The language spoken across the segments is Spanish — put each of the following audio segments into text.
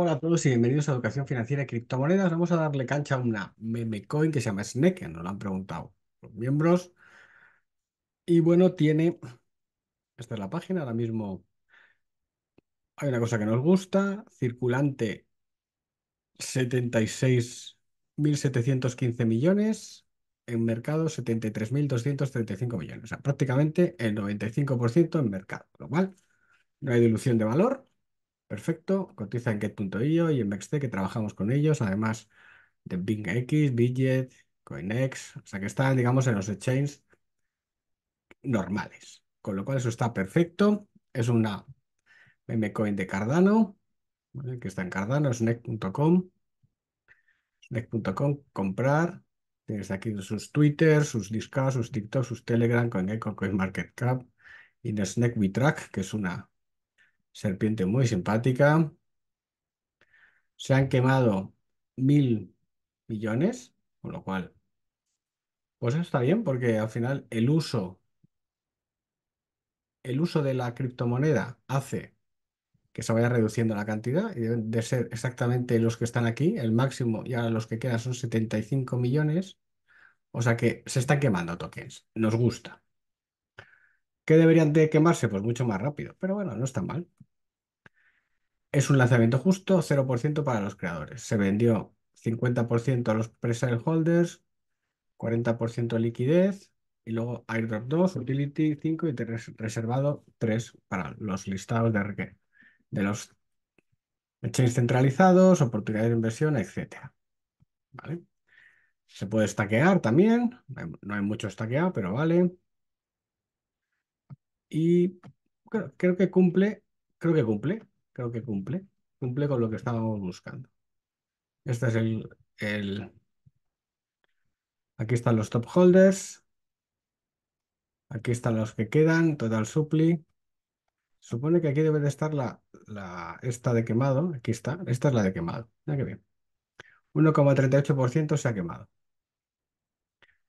Hola a todos y bienvenidos a Educación Financiera y Criptomonedas. Vamos a darle cancha a una meme coin que se llama Snake, nos lo han preguntado los miembros. Y bueno, tiene. Esta es la página. Ahora mismo hay una cosa que nos gusta: circulante 76.715 millones, en mercado 73.235 millones. O sea, prácticamente el 95% en mercado, lo cual no hay dilución de valor Perfecto, cotiza en get.io y en mxt que trabajamos con ellos, además de BingX, Bidget, CoinEx, o sea que están, digamos, en los exchanges normales. Con lo cual eso está perfecto. Es una memecoin de Cardano, que está en Cardano, es neck.com. comprar. Tienes aquí sus Twitter, sus Discord, sus TikTok, sus Telegram, con CoinMarketCap. Y Snack We que es una serpiente muy simpática. Se han quemado mil millones, con lo cual, pues está bien, porque al final el uso, el uso de la criptomoneda hace que se vaya reduciendo la cantidad y deben de ser exactamente los que están aquí, el máximo y ahora los que quedan son 75 millones, o sea que se están quemando tokens, nos gusta. ¿Qué deberían de quemarse? Pues mucho más rápido, pero bueno, no está mal. Es un lanzamiento justo, 0% para los creadores. Se vendió 50% a los presale holders, 40% liquidez y luego airdrop 2, utility 5 y reservado 3 para los listados de, de los exchanges centralizados, oportunidades de inversión, etc. ¿Vale? Se puede stackear también, no hay mucho stackeado, pero vale. Y creo que cumple, creo que cumple, creo que cumple. Cumple con lo que estábamos buscando. Este es el, el... Aquí están los top holders. Aquí están los que quedan, total supply. Supone que aquí debe de estar la, la esta de quemado. Aquí está. Esta es la de quemado. ya ah, que bien. 1,38% se ha quemado.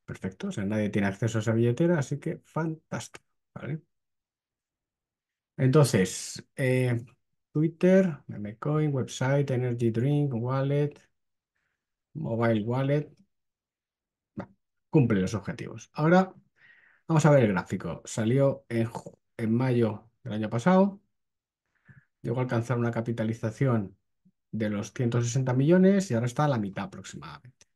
Perfecto. O sea, nadie tiene acceso a esa billetera, así que fantástico. ¿vale? Entonces, eh, Twitter, Memecoin, website, Energy Drink, Wallet, Mobile Wallet. cumple los objetivos. Ahora vamos a ver el gráfico. Salió en, mayo del año pasado. Llegó a alcanzar una capitalización de los 160 millones y ahora está a la mitad aproximadamente.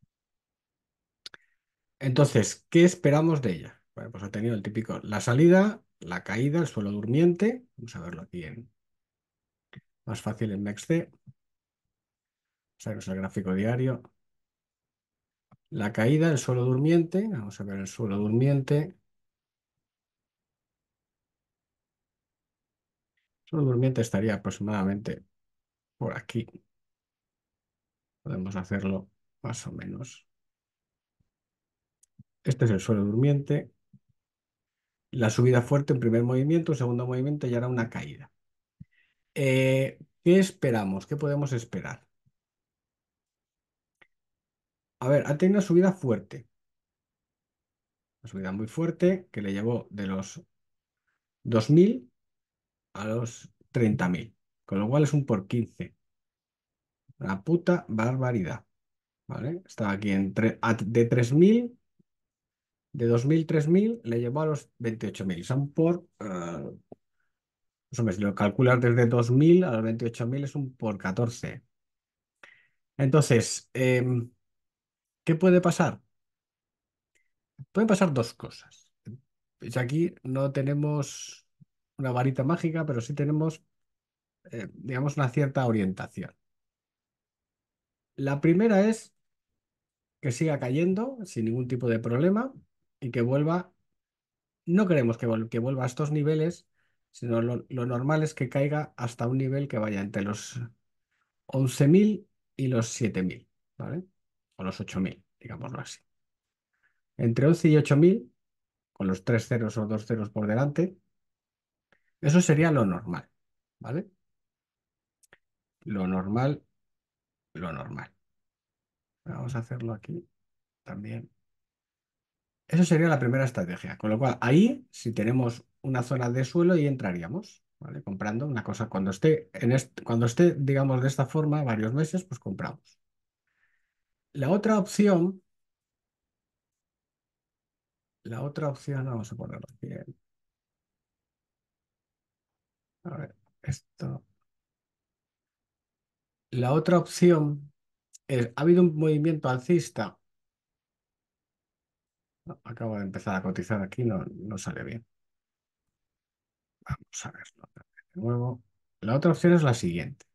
Entonces, ¿qué esperamos de ella? Bueno, pues ha tenido el típico la salida, la caída, el suelo durmiente. Vamos a verlo aquí en, más fácil en c Vamos el gráfico diario. La caída, el suelo durmiente. Vamos a ver el suelo durmiente. El suelo durmiente estaría aproximadamente por aquí. Podemos hacerlo más o menos. Este es el suelo durmiente. La subida fuerte en primer movimiento, segundo movimiento y ahora una caída. Eh, ¿qué esperamos? ¿Qué podemos esperar? A ver, ha tenido una subida fuerte. Una subida muy fuerte que le llevó de los 2.000 a los 30.000. Con lo cual es un por 15. Una puta barbaridad. ¿Vale? Estaba aquí entre, de 3.000, de 2.000, 3.000, le llevó a los 28.000. un por ah, pues si lo calculas desde 2.000 a los 28.000 es un por 14. Entonces, em, ¿qué puede pasar? Pueden pasar dos cosas. Pues aquí no tenemos una varita mágica, pero sí tenemos, eh, digamos, una cierta orientación. La primera es que siga cayendo sin ningún tipo de problema y que vuelva, no queremos que, vuelva a estos niveles sino lo, normal es que caiga hasta un nivel que vaya entre los 11.000 y los 7.000, ¿vale? O los 8.000, digámoslo así. Entre 11 y 8.000, con los tres ceros o dos ceros por delante, eso sería lo normal, ¿vale? Lo normal, lo normal. Vamos a hacerlo aquí también. Eso sería la primera estrategia. Con lo cual, ahí, si tenemos una zona de suelo y entraríamos, ¿vale? Comprando una cosa cuando esté, en cuando esté, digamos, de esta forma varios meses, pues compramos. La otra opción, la otra opción, vamos a ponerlo bien. A esto. La otra opción ha habido un movimiento alcista. acabo de empezar a cotizar aquí, no, no sale bien. Vamos a verlo de nuevo. La otra opción es la siguiente.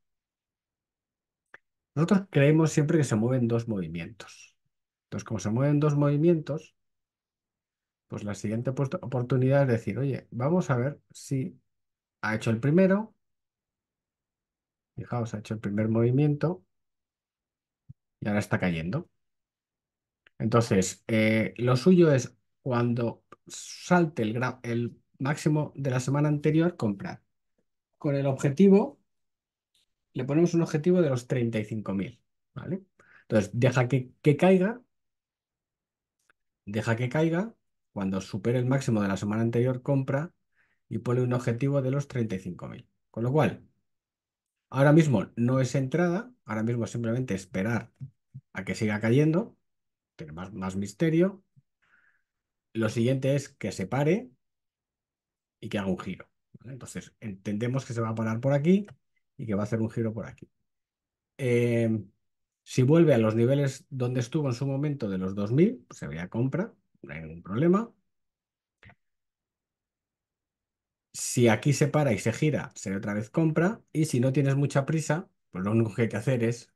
Nosotros creemos siempre que se mueven dos movimientos. Entonces, como se mueven dos movimientos, pues la siguiente oportunidad es decir, oye, vamos a ver si ha hecho el primero. Fijaos, ha hecho el primer movimiento y ahora está cayendo. Entonces, eh, lo suyo es cuando salte el, el máximo de la semana anterior comprar. Con el objetivo, le ponemos un objetivo de los 35.000, ¿vale? Entonces, deja que, caiga, deja que caiga, cuando supere el máximo de la semana anterior compra y pone un objetivo de los 35.000. Con lo cual, ahora mismo no es entrada, ahora mismo simplemente esperar a que siga cayendo, tiene más, más misterio. Lo siguiente es que se pare, y que haga un giro. Entonces, entendemos que se va a parar por aquí y que va a hacer un giro por aquí. Em, si vuelve a los niveles donde estuvo en su momento de los 2000, pues se veía compra, no hay ningún problema. Si aquí se para y se gira, se ve otra vez compra. Y si no tienes mucha prisa, pues lo único que hay que hacer es,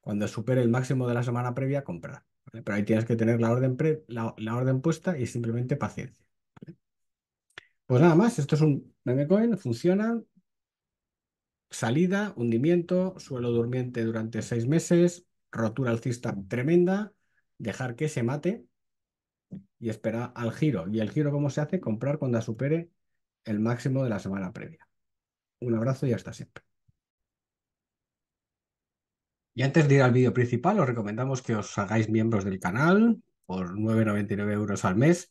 cuando supere el máximo de la semana previa, comprar. Pero ahí tienes que tener la orden, la orden puesta y simplemente paciencia. Pues nada más, esto es un meme funciona. Salida, hundimiento, suelo durmiente durante seis meses, rotura alcista tremenda, dejar que se mate y esperar al giro. ¿Y el giro cómo se hace? Comprar cuando supere el máximo de la semana previa. Un abrazo y hasta siempre. Y antes de ir al vídeo principal, os recomendamos que os hagáis miembros del canal por 9,99 euros al mes.